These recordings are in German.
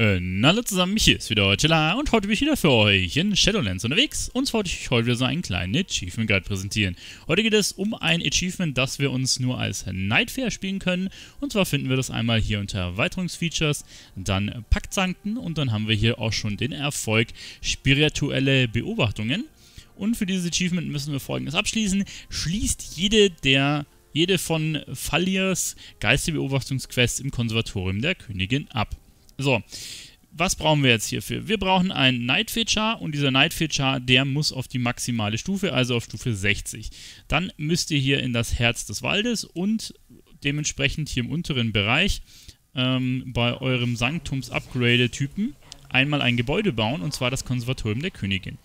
hallo äh, zusammen, hier ist wieder Chilla und heute bin ich wieder für euch in Shadowlands unterwegs und zwar wollte ich heute wieder so einen kleinen Achievement Guide präsentieren. Heute geht es um ein Achievement, das wir uns nur als Nightfair spielen können und zwar finden wir das einmal hier unter Erweiterungsfeatures, dann Paktsankten und dann haben wir hier auch schon den Erfolg spirituelle Beobachtungen und für dieses Achievement müssen wir folgendes abschließen. Schließt jede der jede von Falliers Geisterbeobachtungsquests im Konservatorium der Königin ab. So, was brauchen wir jetzt hierfür? Wir brauchen einen Night Feature und dieser Night Feature, der muss auf die maximale Stufe, also auf Stufe 60. Dann müsst ihr hier in das Herz des Waldes und dementsprechend hier im unteren Bereich ähm, bei eurem Sanktums Upgrade-Typen einmal ein Gebäude bauen, und zwar das Konservatorium der Königin.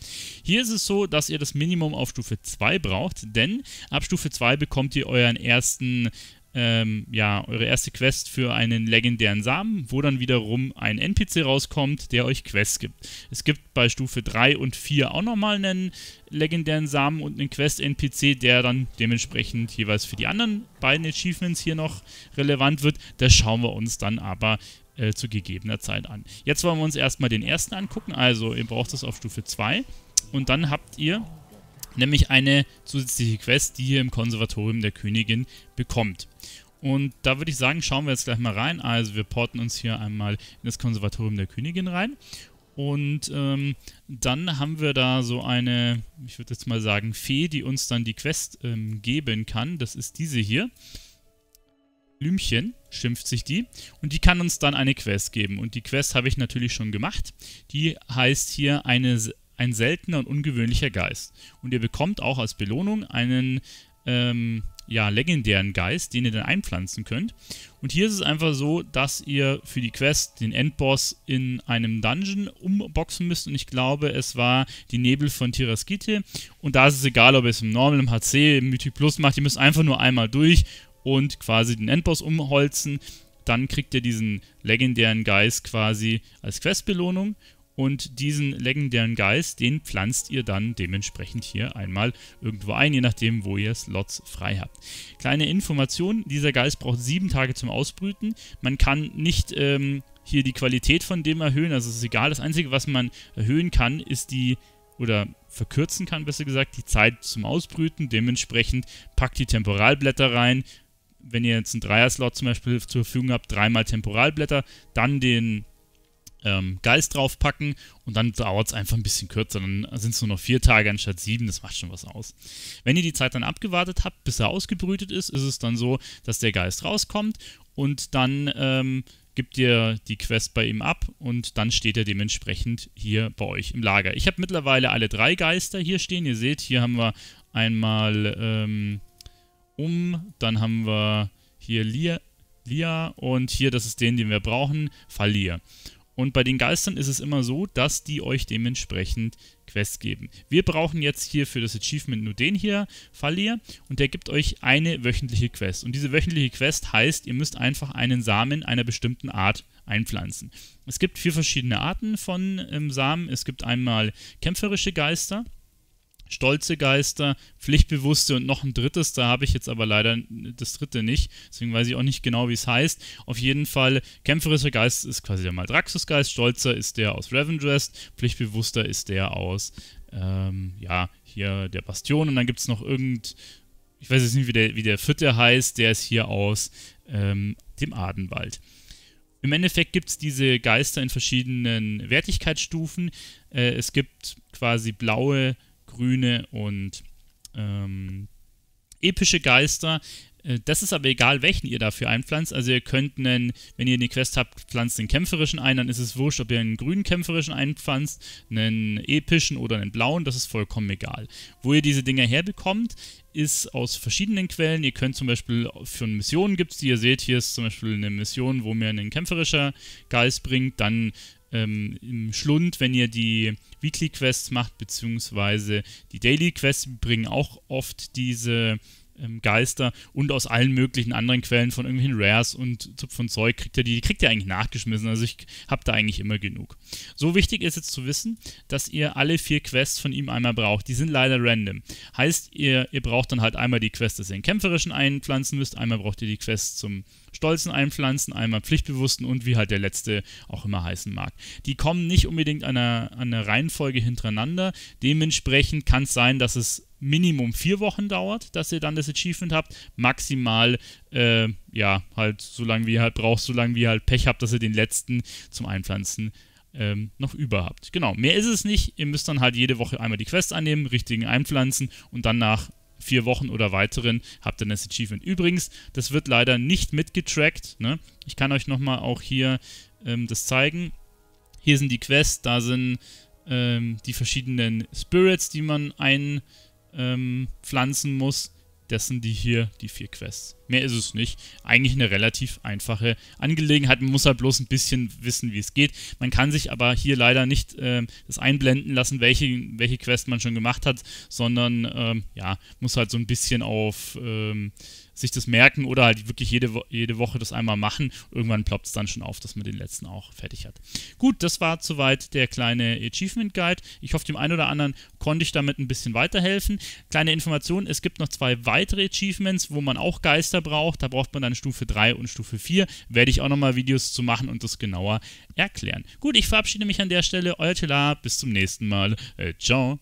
Hier ist es so, dass ihr das Minimum auf Stufe 2 braucht, denn ab Stufe 2 bekommt ihr euren ersten ähm, ja, eure erste Quest für einen legendären Samen, wo dann wiederum ein NPC rauskommt, der euch Quests gibt. Es gibt bei Stufe 3 und 4 auch nochmal einen legendären Samen und einen Quest-NPC, der dann dementsprechend jeweils für die anderen beiden Achievements hier noch relevant wird. Das schauen wir uns dann aber äh, zu gegebener Zeit an. Jetzt wollen wir uns erstmal den ersten angucken, also ihr braucht es auf Stufe 2 und dann habt ihr nämlich eine zusätzliche Quest, die ihr im Konservatorium der Königin bekommt. Und da würde ich sagen, schauen wir jetzt gleich mal rein. Also wir porten uns hier einmal in das Konservatorium der Königin rein. Und ähm, dann haben wir da so eine, ich würde jetzt mal sagen, Fee, die uns dann die Quest ähm, geben kann. Das ist diese hier. Blümchen schimpft sich die. Und die kann uns dann eine Quest geben. Und die Quest habe ich natürlich schon gemacht. Die heißt hier eine ein seltener und ungewöhnlicher Geist. Und ihr bekommt auch als Belohnung einen ähm, ja, legendären Geist, den ihr dann einpflanzen könnt. Und hier ist es einfach so, dass ihr für die Quest den Endboss in einem Dungeon umboxen müsst. Und ich glaube, es war die Nebel von Tiraskite. Und da ist es egal, ob ihr es im Normal, im HC, im Mythic Plus macht. Ihr müsst einfach nur einmal durch und quasi den Endboss umholzen. Dann kriegt ihr diesen legendären Geist quasi als Questbelohnung. Und diesen legendären Geist, den pflanzt ihr dann dementsprechend hier einmal irgendwo ein, je nachdem, wo ihr Slots frei habt. Kleine Information, dieser Geist braucht sieben Tage zum Ausbrüten. Man kann nicht ähm, hier die Qualität von dem erhöhen, also es ist egal. Das Einzige, was man erhöhen kann, ist die, oder verkürzen kann, besser gesagt, die Zeit zum Ausbrüten. Dementsprechend packt die Temporalblätter rein. Wenn ihr jetzt einen Dreier-Slot zum Beispiel zur Verfügung habt, dreimal Temporalblätter, dann den ähm, Geist draufpacken und dann dauert es einfach ein bisschen kürzer. Dann sind es nur noch vier Tage anstatt sieben, das macht schon was aus. Wenn ihr die Zeit dann abgewartet habt, bis er ausgebrütet ist, ist es dann so, dass der Geist rauskommt und dann ähm, gibt ihr die Quest bei ihm ab und dann steht er dementsprechend hier bei euch im Lager. Ich habe mittlerweile alle drei Geister hier stehen. Ihr seht, hier haben wir einmal ähm, Um, dann haben wir hier Lia, Lia und hier, das ist den, den wir brauchen, Falir. Und bei den Geistern ist es immer so, dass die euch dementsprechend Quests geben. Wir brauchen jetzt hier für das Achievement nur den hier, Fallier, und der gibt euch eine wöchentliche Quest. Und diese wöchentliche Quest heißt, ihr müsst einfach einen Samen einer bestimmten Art einpflanzen. Es gibt vier verschiedene Arten von ähm, Samen. Es gibt einmal kämpferische Geister, stolze Geister, pflichtbewusste und noch ein drittes. Da habe ich jetzt aber leider das dritte nicht. Deswegen weiß ich auch nicht genau, wie es heißt. Auf jeden Fall, kämpferischer Geist ist quasi der Maldraxus-Geist, stolzer ist der aus Ravendrest, pflichtbewusster ist der aus, ähm, ja, hier der Bastion. Und dann gibt es noch irgend, ich weiß jetzt nicht, wie der, wie der vierte heißt, der ist hier aus ähm, dem Adenwald. Im Endeffekt gibt es diese Geister in verschiedenen Wertigkeitsstufen. Äh, es gibt quasi blaue grüne und ähm, epische Geister. Äh, das ist aber egal, welchen ihr dafür einpflanzt. Also ihr könnt einen, wenn ihr eine Quest habt, pflanzt den kämpferischen ein, dann ist es wurscht, ob ihr einen grünen kämpferischen einpflanzt, einen epischen oder einen blauen, das ist vollkommen egal. Wo ihr diese Dinger herbekommt, ist aus verschiedenen Quellen. Ihr könnt zum Beispiel für Missionen gibt es die. Ihr seht, hier ist zum Beispiel eine Mission, wo mir ein kämpferischer Geist bringt. Dann ähm, im Schlund, wenn ihr die Weekly Quests macht, beziehungsweise die Daily Quests, bringen auch oft diese ähm, Geister und aus allen möglichen anderen Quellen von irgendwelchen Rares und von Zeug kriegt er die, die kriegt ihr eigentlich nachgeschmissen. Also ich habe da eigentlich immer genug. So wichtig ist jetzt zu wissen, dass ihr alle vier Quests von ihm einmal braucht. Die sind leider random. Heißt, ihr, ihr braucht dann halt einmal die Quest, dass ihr den Kämpferischen einpflanzen müsst, einmal braucht ihr die Quest zum Stolzen einpflanzen, einmal Pflichtbewussten und wie halt der letzte auch immer heißen mag. Die kommen nicht unbedingt an einer, an einer Reihenfolge hintereinander. Dementsprechend kann es sein, dass es Minimum vier Wochen dauert, dass ihr dann das Achievement habt. Maximal, äh, ja, halt so lange wie ihr halt braucht, so lange wie ihr halt Pech habt, dass ihr den letzten zum Einpflanzen ähm, noch über habt. Genau, mehr ist es nicht. Ihr müsst dann halt jede Woche einmal die Quest annehmen, richtigen einpflanzen und dann nach vier Wochen oder weiteren habt ihr das Achievement. Übrigens, das wird leider nicht mitgetrackt. Ne? Ich kann euch nochmal auch hier ähm, das zeigen. Hier sind die Quests, da sind ähm, die verschiedenen Spirits, die man ein ähm, pflanzen muss. Das sind die hier, die vier Quests. Mehr ist es nicht. Eigentlich eine relativ einfache Angelegenheit. Man muss halt bloß ein bisschen wissen, wie es geht. Man kann sich aber hier leider nicht äh, das einblenden lassen, welche, welche Quest man schon gemacht hat, sondern ähm, ja, muss halt so ein bisschen auf ähm, sich das merken oder halt wirklich jede, jede Woche das einmal machen. Irgendwann ploppt es dann schon auf, dass man den letzten auch fertig hat. Gut, das war soweit der kleine Achievement Guide. Ich hoffe, dem einen oder anderen konnte ich damit ein bisschen weiterhelfen. Kleine Information, es gibt noch zwei weitere Achievements, wo man auch Geister braucht. Da braucht man dann Stufe 3 und Stufe 4. Werde ich auch nochmal Videos zu machen und das genauer erklären. Gut, ich verabschiede mich an der Stelle. Euer Tela, bis zum nächsten Mal. Äh, ciao.